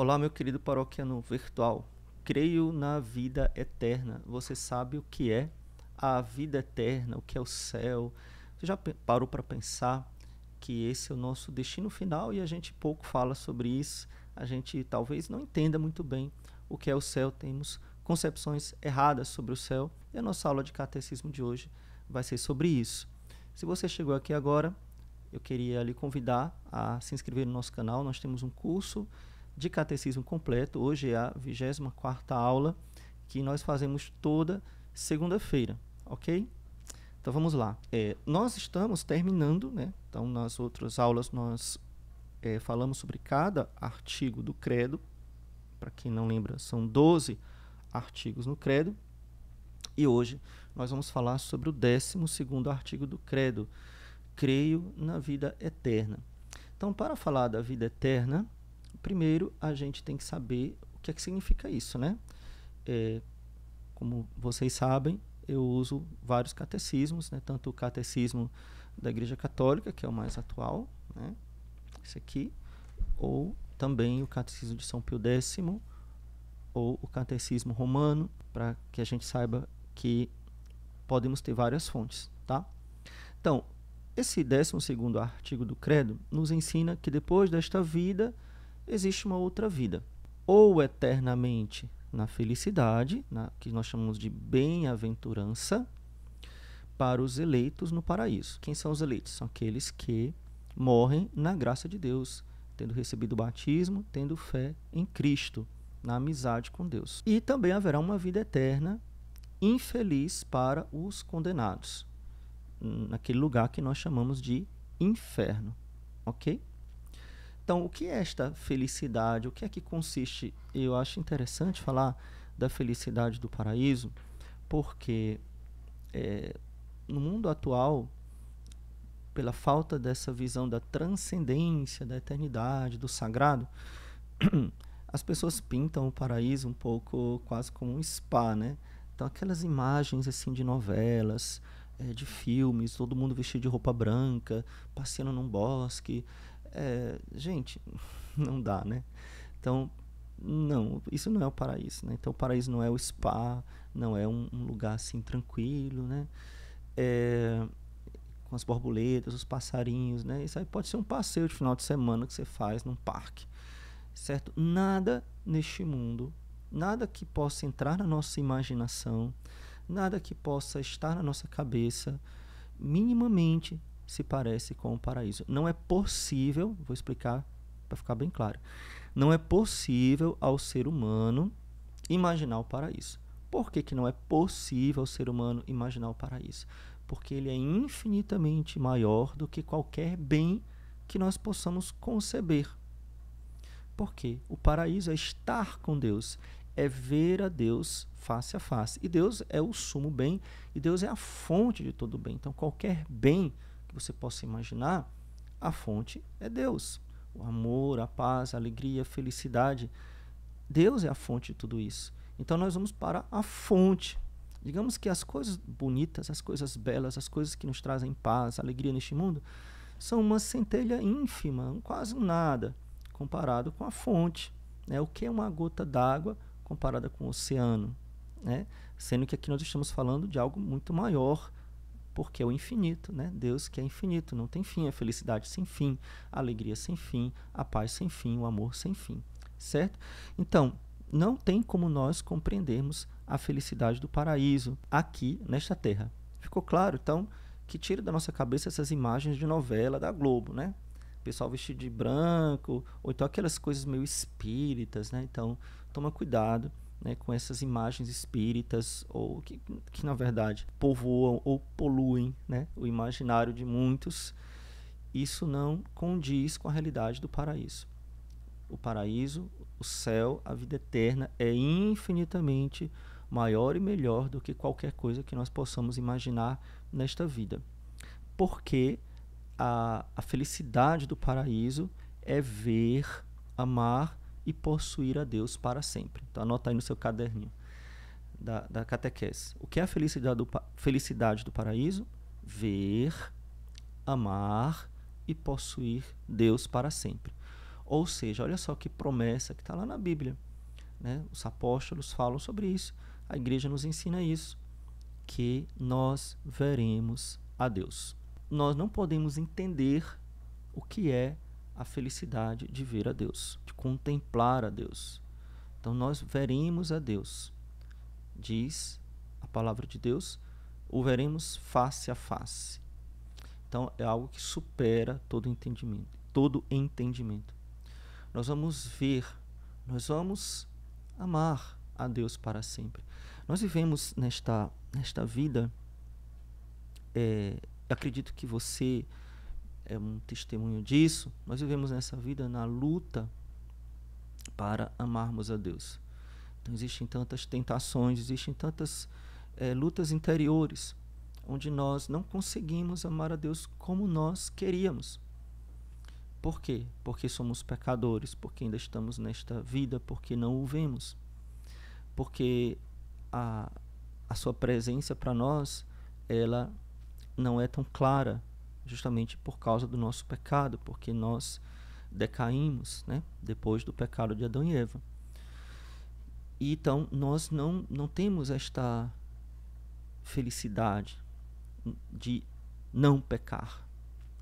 Olá, meu querido paroquiano virtual. Creio na vida eterna. Você sabe o que é a vida eterna, o que é o céu? Você já parou para pensar que esse é o nosso destino final e a gente pouco fala sobre isso? A gente talvez não entenda muito bem o que é o céu, temos concepções erradas sobre o céu e a nossa aula de catecismo de hoje vai ser sobre isso. Se você chegou aqui agora, eu queria lhe convidar a se inscrever no nosso canal. Nós temos um curso de catecismo completo. Hoje é a 24 aula que nós fazemos toda segunda-feira, ok? Então vamos lá. É, nós estamos terminando, né? Então nas outras aulas nós é, falamos sobre cada artigo do credo. Para quem não lembra, são 12 artigos no credo. E hoje nós vamos falar sobre o 12 artigo do credo. Creio na vida eterna. Então, para falar da vida eterna, Primeiro, a gente tem que saber o que é que significa isso, né? É, como vocês sabem, eu uso vários catecismos, né? Tanto o catecismo da Igreja Católica, que é o mais atual, né? Esse aqui, ou também o catecismo de São Pio X, ou o catecismo romano, para que a gente saiba que podemos ter várias fontes, tá? Então, esse 12 segundo artigo do credo nos ensina que depois desta vida existe uma outra vida. Ou eternamente na felicidade, na, que nós chamamos de bem-aventurança, para os eleitos no paraíso. Quem são os eleitos? São aqueles que morrem na graça de Deus, tendo recebido o batismo, tendo fé em Cristo, na amizade com Deus. E também haverá uma vida eterna infeliz para os condenados, naquele lugar que nós chamamos de inferno, ok? Então, o que é esta felicidade? O que é que consiste? Eu acho interessante falar da felicidade do paraíso, porque é, no mundo atual, pela falta dessa visão da transcendência, da eternidade, do sagrado, as pessoas pintam o paraíso um pouco quase como um spa, né? Então aquelas imagens assim de novelas, é, de filmes, todo mundo vestido de roupa branca, passeando num bosque, é, gente, não dá, né? Então, não, isso não é o paraíso, né? Então, o paraíso não é o spa, não é um, um lugar assim tranquilo, né? É, com as borboletas, os passarinhos, né? Isso aí pode ser um passeio de final de semana que você faz num parque, certo? Nada neste mundo, nada que possa entrar na nossa imaginação, nada que possa estar na nossa cabeça, minimamente se parece com o paraíso. Não é possível, vou explicar para ficar bem claro. Não é possível ao ser humano imaginar o paraíso. Por que, que não é possível ao ser humano imaginar o paraíso? Porque ele é infinitamente maior do que qualquer bem que nós possamos conceber. Por quê? o paraíso é estar com Deus, é ver a Deus face a face. E Deus é o sumo bem, e Deus é a fonte de todo bem. Então, qualquer bem que você possa imaginar, a fonte é Deus. O amor, a paz, a alegria, a felicidade. Deus é a fonte de tudo isso. Então nós vamos para a fonte. Digamos que as coisas bonitas, as coisas belas, as coisas que nos trazem paz, alegria neste mundo, são uma centelha ínfima, quase nada, comparado com a fonte. Né? O que é uma gota d'água comparada com o oceano? Né? Sendo que aqui nós estamos falando de algo muito maior, porque é o infinito, né? Deus que é infinito, não tem fim, a é felicidade sem fim, a alegria sem fim, a paz sem fim, o amor sem fim, certo? Então, não tem como nós compreendermos a felicidade do paraíso aqui nesta terra. Ficou claro? Então, que tira da nossa cabeça essas imagens de novela da Globo, né? Pessoal vestido de branco, ou então aquelas coisas meio espíritas, né? Então, toma cuidado né, com essas imagens espíritas ou que, que na verdade povoam ou poluem né, o imaginário de muitos, isso não condiz com a realidade do paraíso. O paraíso, o céu, a vida eterna é infinitamente maior e melhor do que qualquer coisa que nós possamos imaginar nesta vida. Porque a, a felicidade do paraíso é ver, amar e possuir a Deus para sempre. Então anota aí no seu caderninho da, da catequese. O que é a felicidade do, felicidade do paraíso? Ver, amar e possuir Deus para sempre. Ou seja, olha só que promessa que está lá na Bíblia. Né? Os apóstolos falam sobre isso. A igreja nos ensina isso. Que nós veremos a Deus. Nós não podemos entender o que é a felicidade de ver a Deus, de contemplar a Deus. Então nós veremos a Deus, diz a palavra de Deus, o veremos face a face. Então é algo que supera todo entendimento, todo entendimento. Nós vamos ver, nós vamos amar a Deus para sempre. Nós vivemos nesta nesta vida, é, acredito que você é um testemunho disso. Nós vivemos nessa vida na luta para amarmos a Deus. Então, existem tantas tentações, existem tantas é, lutas interiores, onde nós não conseguimos amar a Deus como nós queríamos. Por quê? Porque somos pecadores, porque ainda estamos nesta vida, porque não o vemos. Porque a, a sua presença para nós, ela não é tão clara, justamente por causa do nosso pecado, porque nós decaímos, né? Depois do pecado de Adão e Eva. E então nós não não temos esta felicidade de não pecar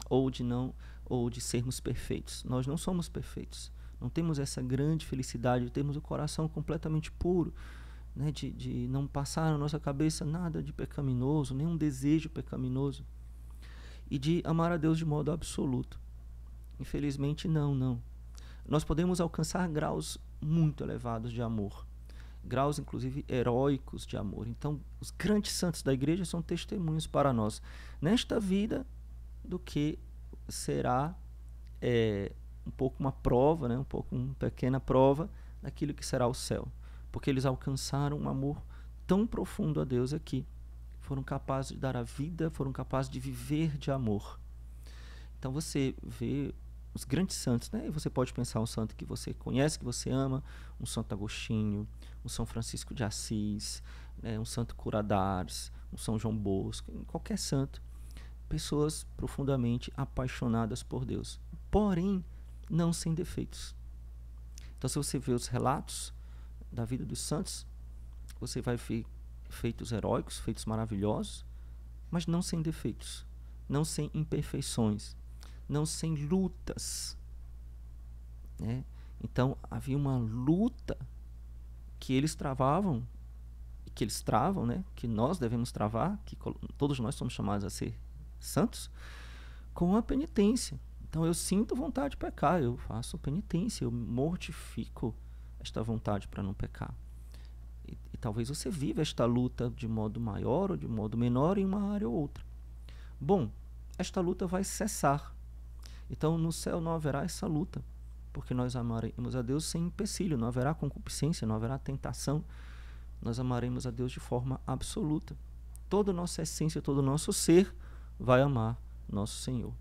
ou de não ou de sermos perfeitos. Nós não somos perfeitos. Não temos essa grande felicidade de termos o coração completamente puro, né, de, de não passar na nossa cabeça nada de pecaminoso, nenhum desejo pecaminoso e de amar a Deus de modo absoluto. Infelizmente, não, não. Nós podemos alcançar graus muito elevados de amor, graus inclusive heróicos de amor. Então, os grandes santos da igreja são testemunhos para nós, nesta vida, do que será é, um pouco uma prova, né? um pouco uma pequena prova daquilo que será o céu, porque eles alcançaram um amor tão profundo a Deus aqui foram capazes de dar a vida, foram capazes de viver de amor. Então você vê os grandes santos, né? E você pode pensar um santo que você conhece, que você ama, um Santo Agostinho, um São Francisco de Assis, né? um Santo Curadares, um São João Bosco, qualquer santo. Pessoas profundamente apaixonadas por Deus, porém não sem defeitos. Então, se você vê os relatos da vida dos santos, você vai ver feitos heróicos, feitos maravilhosos, mas não sem defeitos, não sem imperfeições, não sem lutas. Né? Então havia uma luta que eles travavam, que eles travam, né? que nós devemos travar, que todos nós somos chamados a ser santos, com a penitência. Então eu sinto vontade de pecar, eu faço penitência, eu mortifico esta vontade para não pecar talvez você viva esta luta de modo maior ou de modo menor em uma área ou outra. Bom, esta luta vai cessar. Então no céu não haverá essa luta, porque nós amaremos a Deus sem empecilho, não haverá concupiscência, não haverá tentação. Nós amaremos a Deus de forma absoluta. Toda nossa essência, todo o nosso ser vai amar nosso Senhor.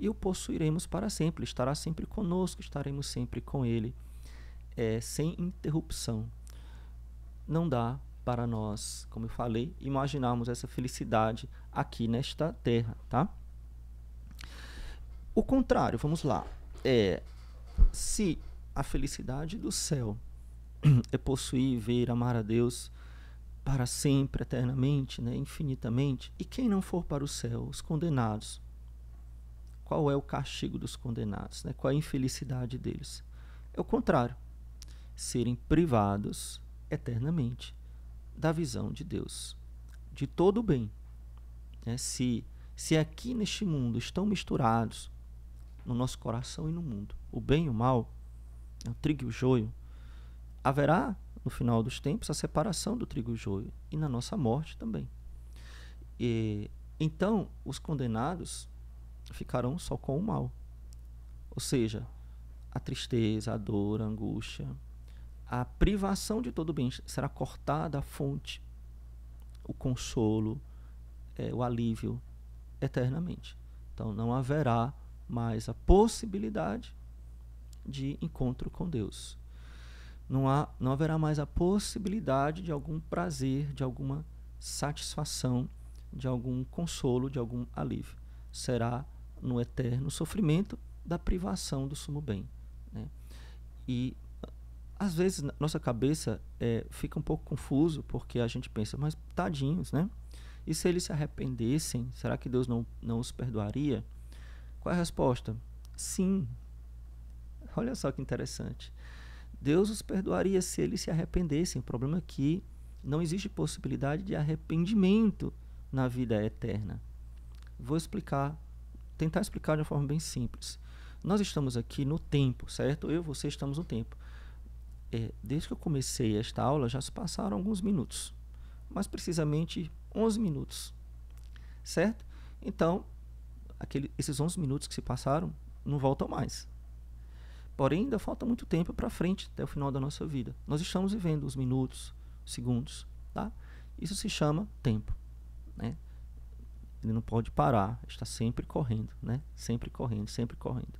E o possuiremos para sempre, Ele estará sempre conosco, estaremos sempre com Ele, é, sem interrupção não dá para nós, como eu falei, imaginarmos essa felicidade aqui nesta terra, tá? O contrário, vamos lá. É, se a felicidade do céu é possuir, ver, amar a Deus para sempre, eternamente, né, infinitamente, e quem não for para o céu, os condenados, qual é o castigo dos condenados, né? qual é a infelicidade deles? É o contrário, serem privados eternamente da visão de Deus, de todo o bem. Né? se, se aqui neste mundo estão misturados, no nosso coração e no mundo, o bem e o mal, né? o trigo e o joio, haverá no final dos tempos a separação do trigo e o joio e na nossa morte também. E, então, os condenados ficarão só com o mal, ou seja, a tristeza, a dor, a angústia, a privação de todo o bem será cortada a fonte, o consolo, é, o alívio eternamente. Então não haverá mais a possibilidade de encontro com Deus. Não, há, não haverá mais a possibilidade de algum prazer, de alguma satisfação, de algum consolo, de algum alívio. Será no eterno sofrimento da privação do sumo bem. Né? E às vezes nossa cabeça é, fica um pouco confuso porque a gente pensa, mas tadinhos, né? E se eles se arrependessem, será que Deus não, não os perdoaria? Qual é a resposta? Sim. Olha só que interessante. Deus os perdoaria se eles se arrependessem. O problema é que não existe possibilidade de arrependimento na vida eterna. Vou explicar, tentar explicar de uma forma bem simples. Nós estamos aqui no tempo, certo? Eu e você estamos no tempo é, desde que eu comecei esta aula já se passaram alguns minutos, mais precisamente 11 minutos, certo? Então, aquele, esses 11 minutos que se passaram não voltam mais. Porém, ainda falta muito tempo para frente, até o final da nossa vida. Nós estamos vivendo os minutos, segundos, tá? Isso se chama tempo, né? Ele não pode parar, está sempre correndo, né? Sempre correndo, sempre correndo.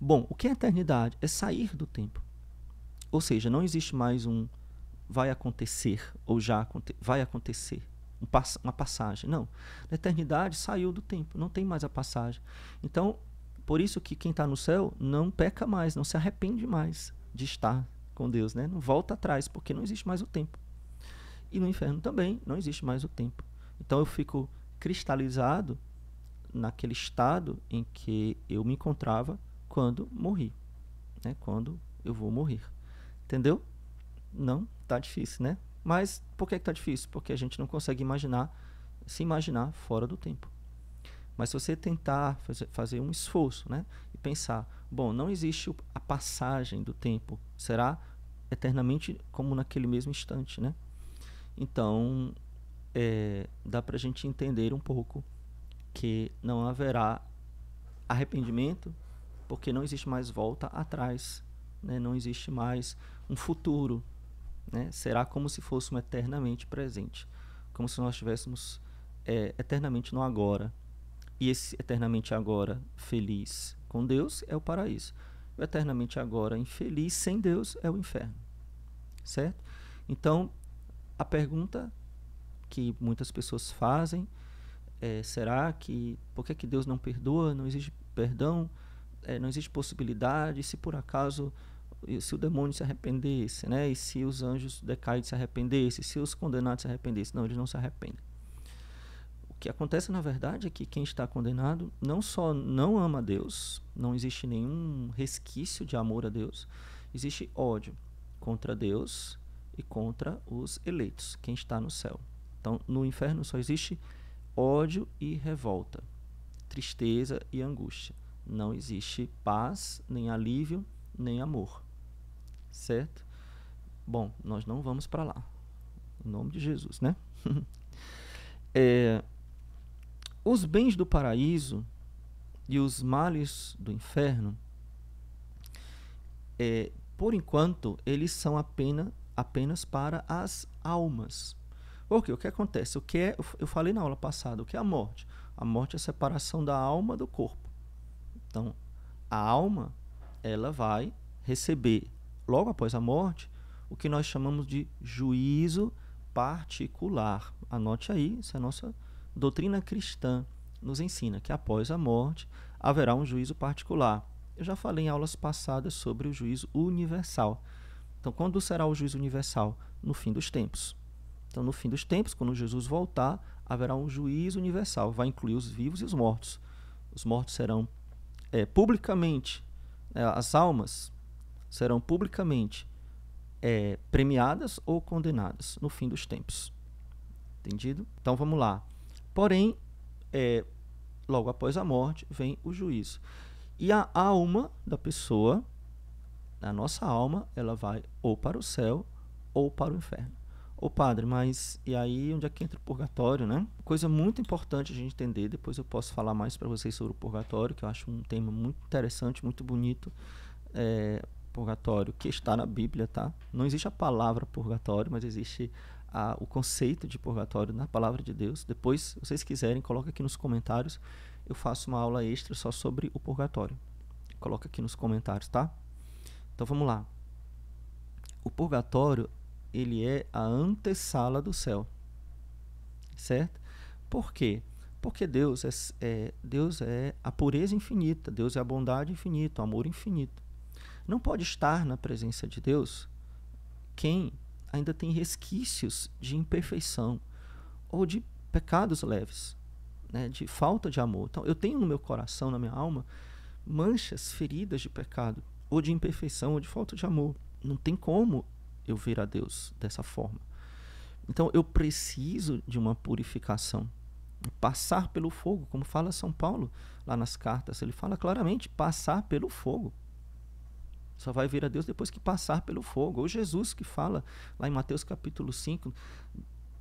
Bom, o que é eternidade? É sair do tempo. Ou seja, não existe mais um vai acontecer ou já aconte vai acontecer uma passagem. Não. Na eternidade saiu do tempo, não tem mais a passagem. Então, por isso que quem está no céu não peca mais, não se arrepende mais de estar com Deus, né? Não volta atrás, porque não existe mais o tempo. E no inferno também não existe mais o tempo. Então eu fico cristalizado naquele estado em que eu me encontrava quando morri, né? Quando eu vou morrer. Entendeu? Não, tá difícil, né? Mas por que, que tá difícil? Porque a gente não consegue imaginar, se imaginar fora do tempo. Mas se você tentar fazer um esforço, né? E pensar, bom, não existe a passagem do tempo, será eternamente como naquele mesmo instante, né? Então, é, dá para a gente entender um pouco que não haverá arrependimento, porque não existe mais volta atrás né? não existe mais um futuro. Né? Será como se fosse um eternamente presente, como se nós estivéssemos é, eternamente no agora. E esse eternamente agora feliz com Deus é o paraíso. O eternamente agora infeliz sem Deus é o inferno. Certo? Então, a pergunta que muitas pessoas fazem é, será que por que, que Deus não perdoa? Não existe perdão? É, não existe possibilidade? Se por acaso se o demônio se arrependesse, né? E se os anjos decaídos se arrependessem, se os condenados se arrependessem. Não, eles não se arrependem. O que acontece, na verdade, é que quem está condenado não só não ama a Deus, não existe nenhum resquício de amor a Deus, existe ódio contra Deus e contra os eleitos, quem está no céu. Então, no inferno só existe ódio e revolta, tristeza e angústia. Não existe paz, nem alívio, nem amor certo? Bom, nós não vamos para lá. Em nome de Jesus, né? é, os bens do paraíso e os males do inferno, é, por enquanto, eles são apenas, apenas para as almas. quê? o que acontece? O que é, eu falei na aula passada, o que é a morte? A morte é a separação da alma do corpo. Então, a alma, ela vai receber logo após a morte, o que nós chamamos de juízo particular. Anote aí, isso é a nossa doutrina cristã nos ensina que após a morte haverá um juízo particular. Eu já falei em aulas passadas sobre o juízo universal. Então, quando será o juízo universal? No fim dos tempos. Então, no fim dos tempos, quando Jesus voltar, haverá um juízo universal. Vai incluir os vivos e os mortos. Os mortos serão é, publicamente, é, as almas serão publicamente é, premiadas ou condenadas no fim dos tempos. Entendido? Então vamos lá. Porém, é, logo após a morte, vem o juízo. E a alma da pessoa, a nossa alma, ela vai ou para o céu ou para o inferno. Ô padre, mas e aí onde é que entra o purgatório, né? Coisa muito importante a gente entender, depois eu posso falar mais para vocês sobre o purgatório, que eu acho um tema muito interessante, muito bonito. É, purgatório que está na Bíblia, tá? Não existe a palavra purgatório, mas existe a, o conceito de purgatório na palavra de Deus. Depois, se vocês quiserem, coloca aqui nos comentários. Eu faço uma aula extra só sobre o purgatório. Coloca aqui nos comentários, tá? Então vamos lá. O purgatório, ele é a antessala do céu. Certo? Por quê? Porque Deus é, é, Deus é a pureza infinita, Deus é a bondade infinita, o amor infinito. Não pode estar na presença de Deus quem ainda tem resquícios de imperfeição ou de pecados leves, né, de falta de amor. Então, eu tenho no meu coração, na minha alma, manchas, feridas de pecado, ou de imperfeição, ou de falta de amor. Não tem como eu ver a Deus dessa forma. Então, eu preciso de uma purificação. Passar pelo fogo, como fala São Paulo lá nas cartas, ele fala claramente: passar pelo fogo. Só vai vir a Deus depois que passar pelo fogo. Ou Jesus que fala lá em Mateus capítulo 5,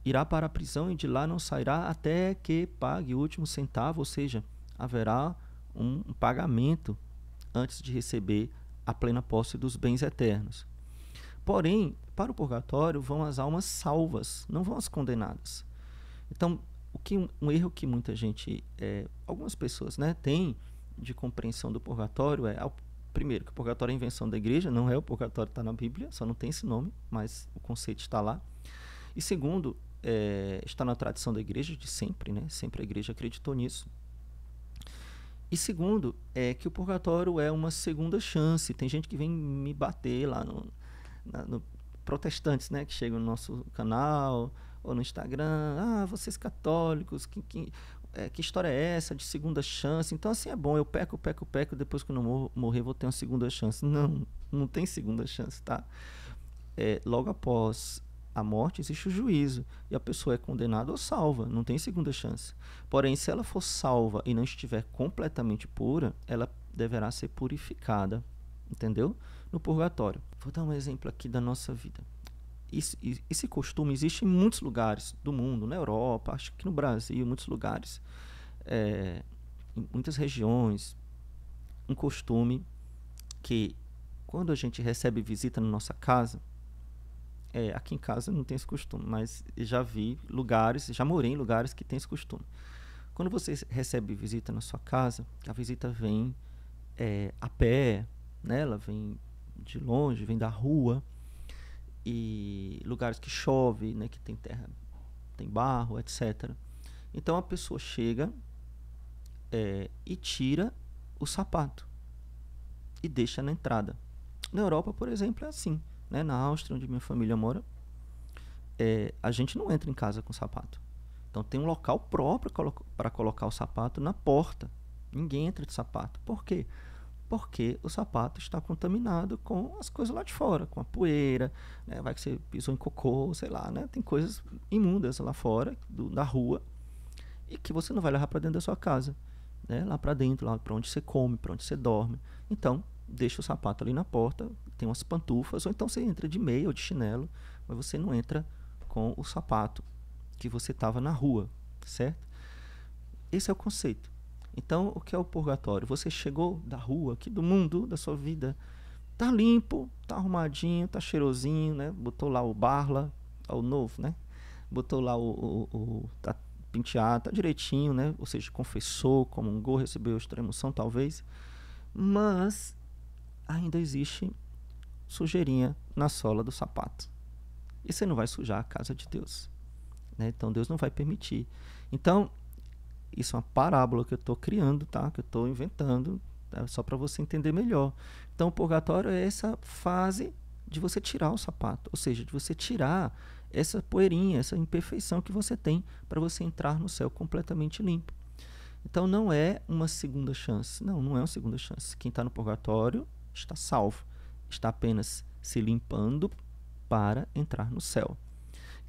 irá para a prisão e de lá não sairá até que pague o último centavo, ou seja, haverá um, pagamento antes de receber a plena posse dos bens eternos. Porém, para o purgatório vão as almas salvas, não vão as condenadas. Então, o que um, um erro que muita gente, é, algumas pessoas, né, tem de compreensão do purgatório é primeiro, que o purgatório é invenção da igreja, não é o purgatório está na Bíblia, só não tem esse nome, mas o conceito está lá. E segundo, é, está na tradição da igreja de sempre, né? Sempre a igreja acreditou nisso. E segundo, é que o purgatório é uma segunda chance. Tem gente que vem me bater lá no, na, no protestantes, né, que chegam no nosso canal ou no Instagram, ah, vocês católicos, que, que é, que história é essa de segunda chance? Então, assim, é bom, eu peco, peco, peco, depois que eu não mor morrer, vou ter uma segunda chance. Não, não tem segunda chance, tá? É, logo após a morte, existe o juízo. E a pessoa é condenada ou salva, não tem segunda chance. Porém, se ela for salva e não estiver completamente pura, ela deverá ser purificada, entendeu? No purgatório. Vou dar um exemplo aqui da nossa vida esse, costume existe em muitos lugares do mundo, na Europa, acho que no Brasil, em muitos lugares, é, em muitas regiões, um costume que quando a gente recebe visita na nossa casa, é, aqui em casa não tem esse costume, mas já vi lugares, já morei em lugares que tem esse costume. Quando você recebe visita na sua casa, a visita vem é, a pé, né? ela vem de longe, vem da rua, e lugares que chove, né, que tem terra, tem barro, etc. Então a pessoa chega é, e tira o sapato e deixa na entrada. Na Europa, por exemplo, é assim. Né? Na Áustria, onde minha família mora, é, a gente não entra em casa com sapato. Então tem um local próprio para colocar o sapato na porta. Ninguém entra de sapato. Por quê? porque o sapato está contaminado com as coisas lá de fora, com a poeira, né? vai que você pisou em cocô, sei lá, né? Tem coisas imundas lá fora, do, da rua, e que você não vai levar para dentro da sua casa, né? Lá para dentro, lá para onde você come, para onde você dorme. Então, deixa o sapato ali na porta, tem umas pantufas, ou então você entra de meia ou de chinelo, mas você não entra com o sapato que você estava na rua, certo? Esse é o conceito. Então, o que é o purgatório? Você chegou da rua, aqui do mundo, da sua vida, tá limpo, tá arrumadinho, tá cheirosinho, né? Botou lá o barla, o novo, né? Botou lá o, o, o tá penteado, tá direitinho, né? Ou seja, confessou, comungou, recebeu extremoção, talvez. Mas ainda existe sujeirinha na sola do sapato. E você não vai sujar a casa de Deus. Né? Então Deus não vai permitir. Então, isso é uma parábola que eu estou criando, tá? Que eu estou inventando, tá? só para você entender melhor. Então, o purgatório é essa fase de você tirar o sapato, ou seja, de você tirar essa poeirinha, essa imperfeição que você tem para você entrar no céu completamente limpo. Então, não é uma segunda chance. Não, não é uma segunda chance. Quem está no purgatório está salvo, está apenas se limpando para entrar no céu.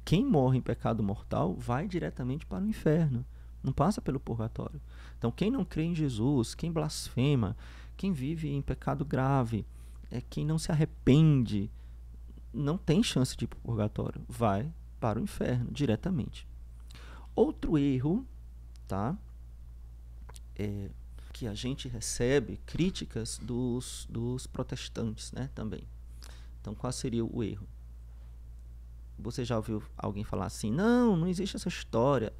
Quem morre em pecado mortal vai diretamente para o inferno não passa pelo purgatório. Então, quem não crê em Jesus, quem blasfema, quem vive em pecado grave, é quem não se arrepende, não tem chance de ir para o purgatório, vai para o inferno diretamente. Outro erro, tá? É que a gente recebe críticas dos, dos protestantes, né, também. Então, qual seria o erro? Você já ouviu alguém falar assim: "Não, não existe essa história"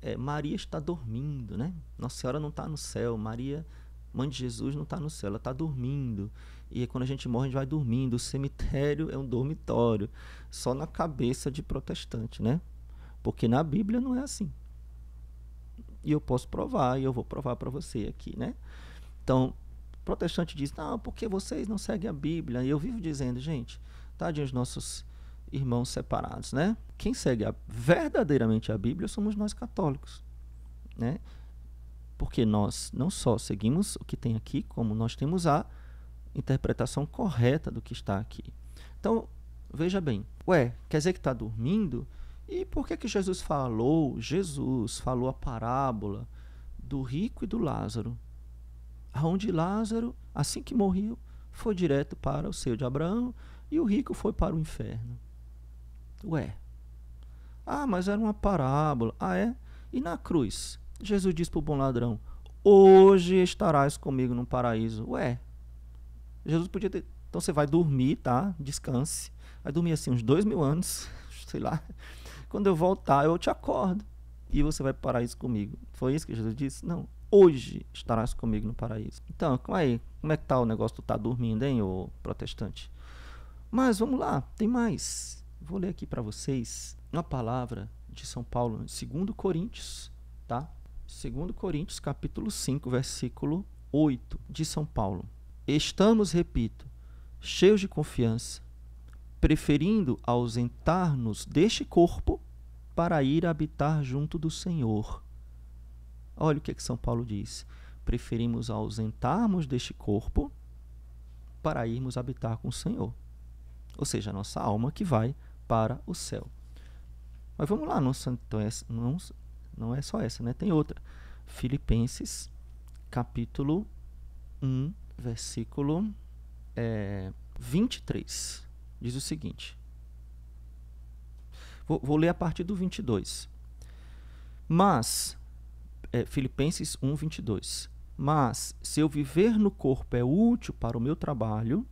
é, Maria está dormindo, né? Nossa Senhora não está no céu, Maria, mãe de Jesus, não está no céu, ela está dormindo. E quando a gente morre, a gente vai dormindo. O cemitério é um dormitório, só na cabeça de protestante, né? Porque na Bíblia não é assim. E eu posso provar, e eu vou provar para você aqui, né? Então, protestante diz: não, porque vocês não seguem a Bíblia. E eu vivo dizendo, gente, tadinho os nossos irmãos separados, né? Quem segue a, verdadeiramente a Bíblia somos nós católicos, né? Porque nós não só seguimos o que tem aqui, como nós temos a interpretação correta do que está aqui. Então, veja bem, ué, quer dizer que está dormindo? E por que, que Jesus falou? Jesus falou a parábola do rico e do Lázaro, aonde Lázaro, assim que morreu, foi direto para o seio de Abraão e o rico foi para o inferno. Ué. Ah, mas era uma parábola. Ah, é? E na cruz? Jesus disse para o bom ladrão: Hoje estarás comigo no paraíso. Ué. Jesus podia ter. Então você vai dormir, tá? Descanse. Vai dormir assim uns dois mil anos, sei lá. Quando eu voltar, eu te acordo. E você vai para o paraíso comigo. Foi isso que Jesus disse? Não. Hoje estarás comigo no paraíso. Então, como, aí, como é que tá o negócio tu tá dormindo, hein, ô protestante? Mas vamos lá, tem mais. Vou ler aqui para vocês uma palavra de São Paulo, 2 Coríntios, tá? 2 Coríntios, capítulo 5, versículo 8 de São Paulo. Estamos, repito, cheios de confiança, preferindo ausentar-nos deste corpo para ir habitar junto do Senhor. Olha o que, é que São Paulo diz. Preferimos ausentarmos deste corpo para irmos habitar com o Senhor. Ou seja, a nossa alma que vai para o céu. Mas vamos lá, não, então, não, não é só essa, né? Tem outra. Filipenses, capítulo 1, versículo é, 23. Diz o seguinte. Vou, vou, ler a partir do 22. Mas, é, Filipenses 1, 22. Mas, se eu viver no corpo é útil para o meu trabalho,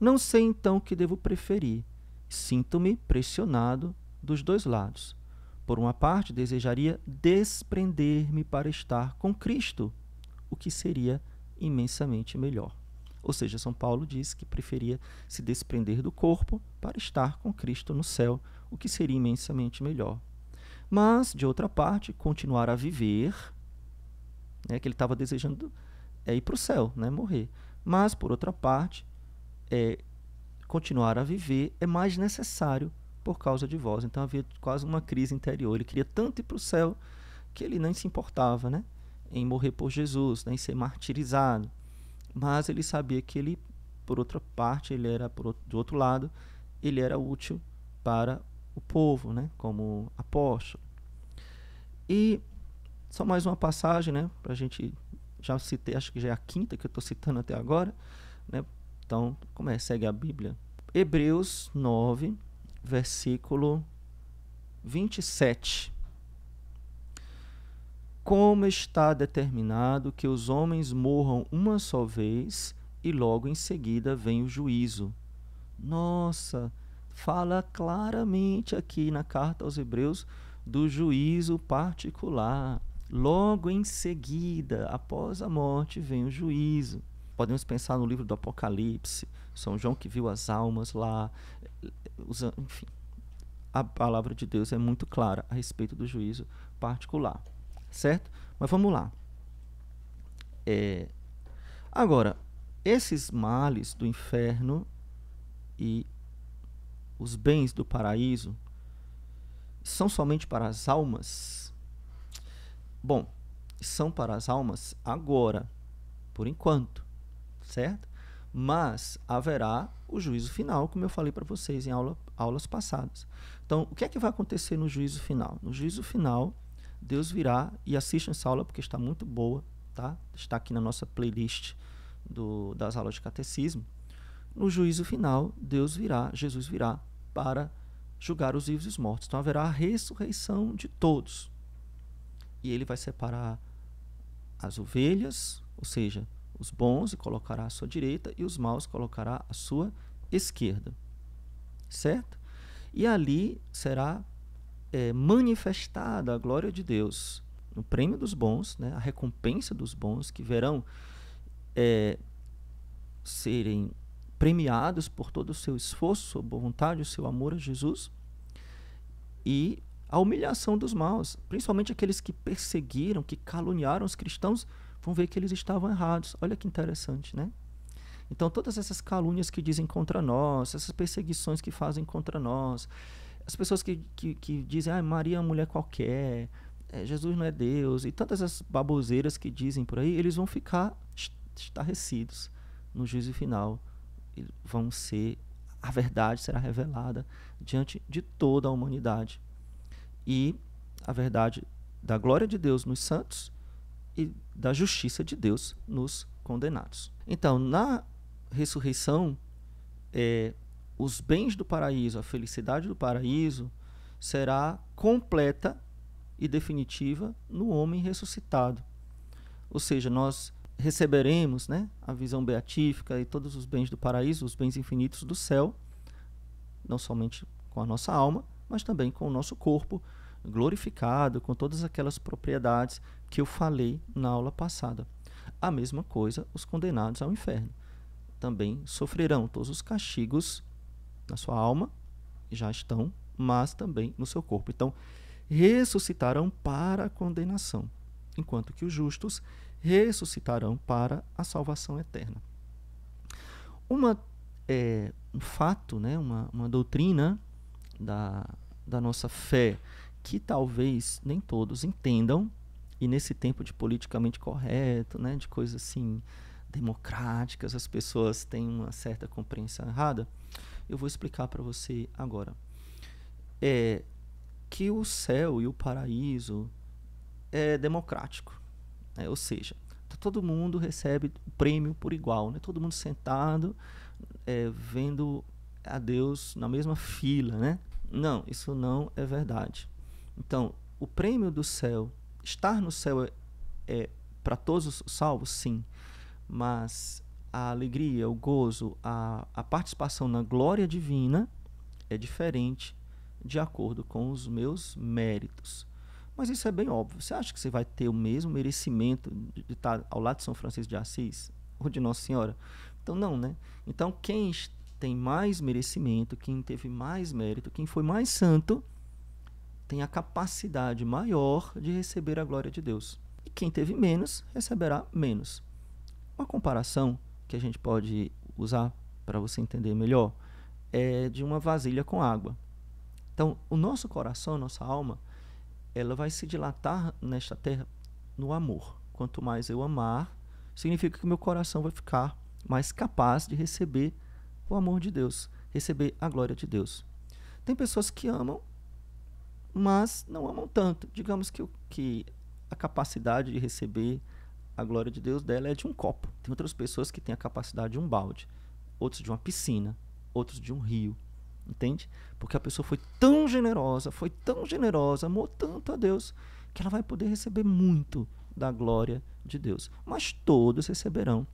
não sei então o que devo preferir Sinto-me pressionado dos dois lados. Por uma parte, desejaria desprender-me para estar com Cristo, o que seria imensamente melhor. Ou seja, São Paulo diz que preferia se desprender do corpo para estar com Cristo no céu, o que seria imensamente melhor. Mas, de outra parte, continuar a viver, né, que ele estava desejando é ir para o céu, né, morrer. Mas, por outra parte, é, continuar a viver é mais necessário por causa de vós. Então havia quase uma crise interior. Ele queria tanto ir para o céu que ele nem se importava né, em morrer por Jesus, nem né, ser martirizado. Mas ele sabia que ele, por outra parte, ele era por, do outro lado, ele era útil para o povo, né, como apóstolo. E só mais uma passagem, né, para a gente já citei, acho que já é a quinta que eu estou citando até agora, né, então, como é? Segue a Bíblia. Hebreus 9, versículo 27. Como está determinado que os homens morram uma só vez e logo em seguida vem o juízo. Nossa, fala claramente aqui na carta aos Hebreus do juízo particular. Logo em seguida, após a morte, vem o juízo. Podemos pensar no livro do Apocalipse, São João que viu as almas lá, enfim. A palavra de Deus é muito clara a respeito do juízo particular, certo? Mas vamos lá. É, agora, esses males do inferno e os bens do paraíso são somente para as almas? Bom, são para as almas agora, por enquanto certo? Mas haverá o juízo final, como eu falei para vocês em aula, aulas passadas. Então, o que é que vai acontecer no juízo final? No juízo final, Deus virá e assista essa aula porque está muito boa, tá? Está aqui na nossa playlist do, das aulas de catecismo. No juízo final, Deus virá, Jesus virá para julgar os vivos e os mortos. Então haverá a ressurreição de todos. E ele vai separar as ovelhas, ou seja, os bons colocará à sua direita e os maus colocará à sua esquerda. Certo? E ali será é, manifestada a glória de Deus, o prêmio dos bons, né, a recompensa dos bons que verão é, serem premiados por todo o seu esforço, sua boa vontade, o seu amor a Jesus, e a humilhação dos maus, principalmente aqueles que perseguiram, que caluniaram os cristãos, vão ver que eles estavam errados. Olha que interessante, né? Então, todas essas calúnias que dizem contra nós, essas perseguições que fazem contra nós, as pessoas que, que, que dizem, ah, Maria é uma mulher qualquer, é, Jesus não é Deus, e tantas as baboseiras que dizem por aí, eles vão ficar estarrecidos no juízo final. E vão ser, a verdade será revelada diante de toda a humanidade. E a verdade da glória de Deus nos santos e da justiça de Deus nos condenados. Então, na ressurreição, é, os bens do paraíso, a felicidade do paraíso, será completa e definitiva no homem ressuscitado. Ou seja, nós receberemos né, a visão beatífica e todos os bens do paraíso, os bens infinitos do céu, não somente com a nossa alma, mas também com o nosso corpo, glorificado, com todas aquelas propriedades que eu falei na aula passada. A mesma coisa os condenados ao inferno. Também sofrerão todos os castigos na sua alma, já estão, mas também no seu corpo. Então, ressuscitarão para a condenação, enquanto que os justos ressuscitarão para a salvação eterna. Uma, é, um fato, né, uma, uma doutrina da, da nossa fé que talvez nem todos entendam, e nesse tempo de politicamente correto, né, de coisas assim democráticas, as pessoas têm uma certa compreensão errada. Eu vou explicar para você agora. É que o céu e o paraíso é democrático, né? ou seja, tá todo mundo recebe o prêmio por igual, né? Todo mundo sentado é, vendo a Deus na mesma fila, né? Não, isso não é verdade. Então, o prêmio do céu, estar no céu é, é para todos os salvos, sim, mas a alegria, o gozo, a, a participação na glória divina é diferente de acordo com os meus méritos. Mas isso é bem óbvio. Você acha que você vai ter o mesmo merecimento de estar ao lado de São Francisco de Assis ou de Nossa Senhora? Então, não, né? Então, quem tem mais merecimento, quem teve mais mérito, quem foi mais santo, tem a capacidade maior de receber a glória de Deus. E quem teve menos, receberá menos. Uma comparação que a gente pode usar para você entender melhor é de uma vasilha com água. Então, o nosso coração, nossa alma, ela vai se dilatar nesta terra no amor. Quanto mais eu amar, significa que meu coração vai ficar mais capaz de receber o amor de Deus, receber a glória de Deus. Tem pessoas que amam mas não amam tanto. Digamos que, que a capacidade de receber a glória de Deus dela é de um copo. Tem outras pessoas que têm a capacidade de um balde, outros de uma piscina, outros de um rio. Entende? Porque a pessoa foi tão generosa, foi tão generosa, amou tanto a Deus, que ela vai poder receber muito da glória de Deus. Mas todos receberão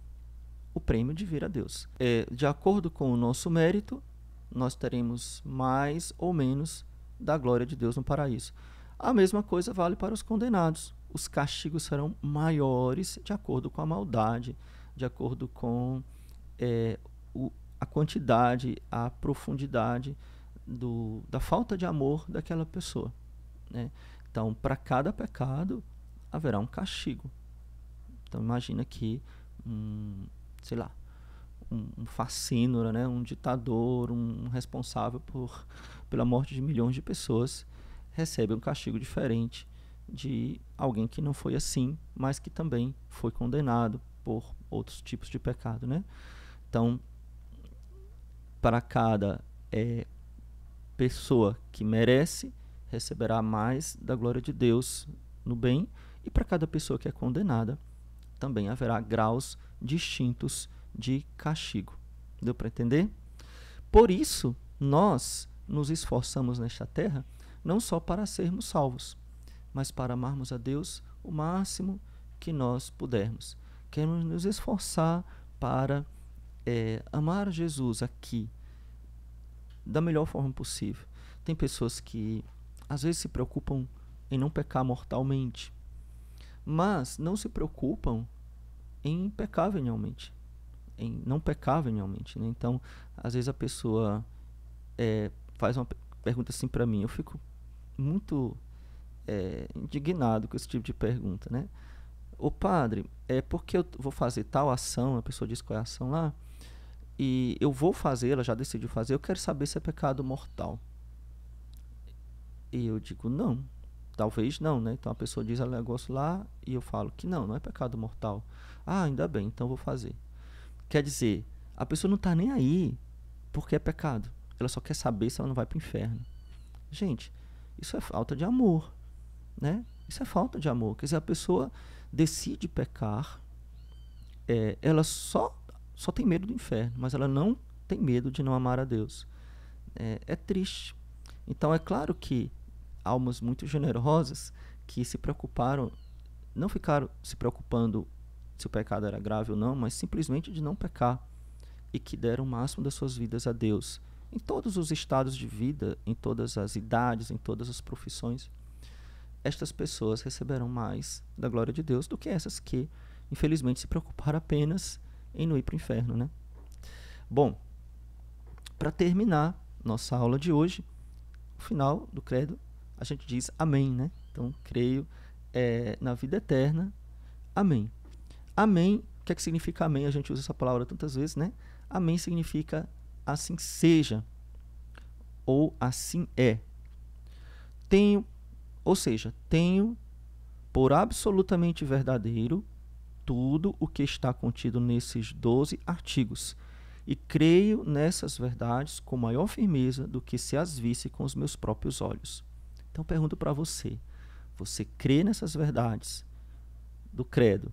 o prêmio de vir a Deus. É, de acordo com o nosso mérito, nós teremos mais ou menos da glória de Deus no paraíso. A mesma coisa vale para os condenados. Os castigos serão maiores de acordo com a maldade, de acordo com é, o, a quantidade, a profundidade do, da falta de amor daquela pessoa. Né? Então, para cada pecado haverá um castigo. Então, imagina que, hum, sei lá, um, um fascínora, né? um ditador, um responsável por, pela morte de milhões de pessoas, recebe um castigo diferente de alguém que não foi assim, mas que também foi condenado por outros tipos de pecado. Né? Então, para cada é, pessoa que merece, receberá mais da glória de Deus no bem, e para cada pessoa que é condenada, também haverá graus distintos de castigo. Deu para entender? Por isso, nós nos esforçamos nesta terra não só para sermos salvos, mas para amarmos a Deus o máximo que nós pudermos. Queremos nos esforçar para é, amar Jesus aqui da melhor forma possível. Tem pessoas que às vezes se preocupam em não pecar mortalmente, mas não se preocupam em pecar venialmente em não pecavelmente. Né? Então, às vezes a pessoa é, faz uma pergunta assim para mim, eu fico muito é, indignado com esse tipo de pergunta, né? O padre, é porque eu vou fazer tal ação, a pessoa diz qual é a ação lá, e eu vou fazer, ela já decidiu fazer, eu quero saber se é pecado mortal. E eu digo, não, talvez não, né? Então a pessoa diz o negócio lá e eu falo que não, não é pecado mortal. Ah, ainda bem, então vou fazer. Quer dizer, a pessoa não está nem aí porque é pecado. Ela só quer saber se ela não vai para o inferno. Gente, isso é falta de amor, né? Isso é falta de amor. Quer dizer, a pessoa decide pecar, é, ela só, só tem medo do inferno, mas ela não tem medo de não amar a Deus. É, é triste. Então, é claro que almas muito generosas que se preocuparam, não ficaram se preocupando se o pecado era grave ou não, mas simplesmente de não pecar e que deram o máximo das suas vidas a Deus. Em todos os estados de vida, em todas as idades, em todas as profissões, estas pessoas receberão mais da glória de Deus do que essas que, infelizmente, se preocuparam apenas em não ir para o inferno, né? Bom, para terminar nossa aula de hoje, no final do credo, a gente diz amém, né? Então, creio é, na vida eterna. Amém. Amém, o que, é que significa amém? A gente usa essa palavra tantas vezes, né? Amém significa assim seja, ou assim é. Tenho, ou seja, tenho por absolutamente verdadeiro tudo o que está contido nesses 12 artigos e creio nessas verdades com maior firmeza do que se as visse com os meus próprios olhos. Então pergunto para você: você crê nessas verdades do credo?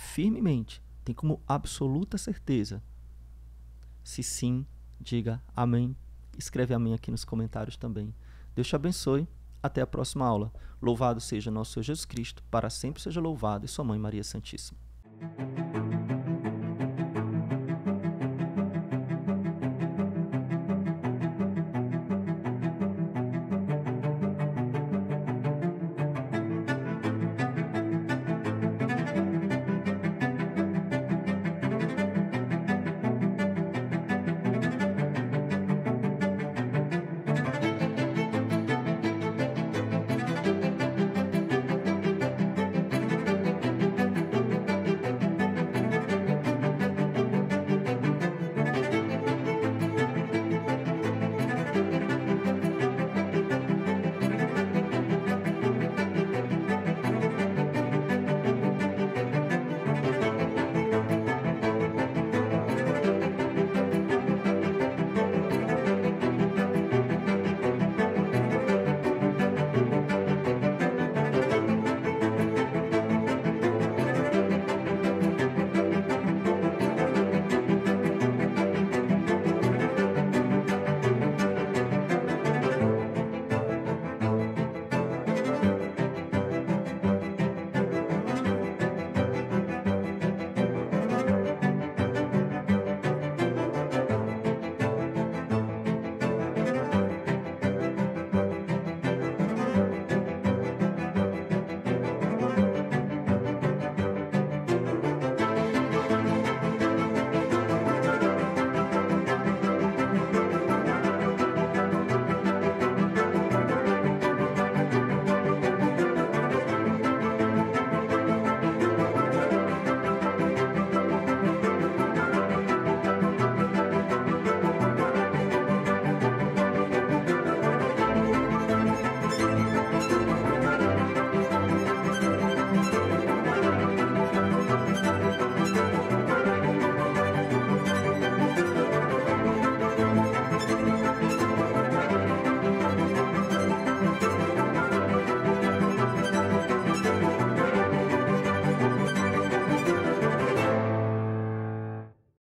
firmemente, tem como absoluta certeza? Se sim, diga amém. Escreve amém aqui nos comentários também. Deus te abençoe. Até a próxima aula. Louvado seja nosso Senhor Jesus Cristo, para sempre seja louvado, e sua mãe Maria Santíssima.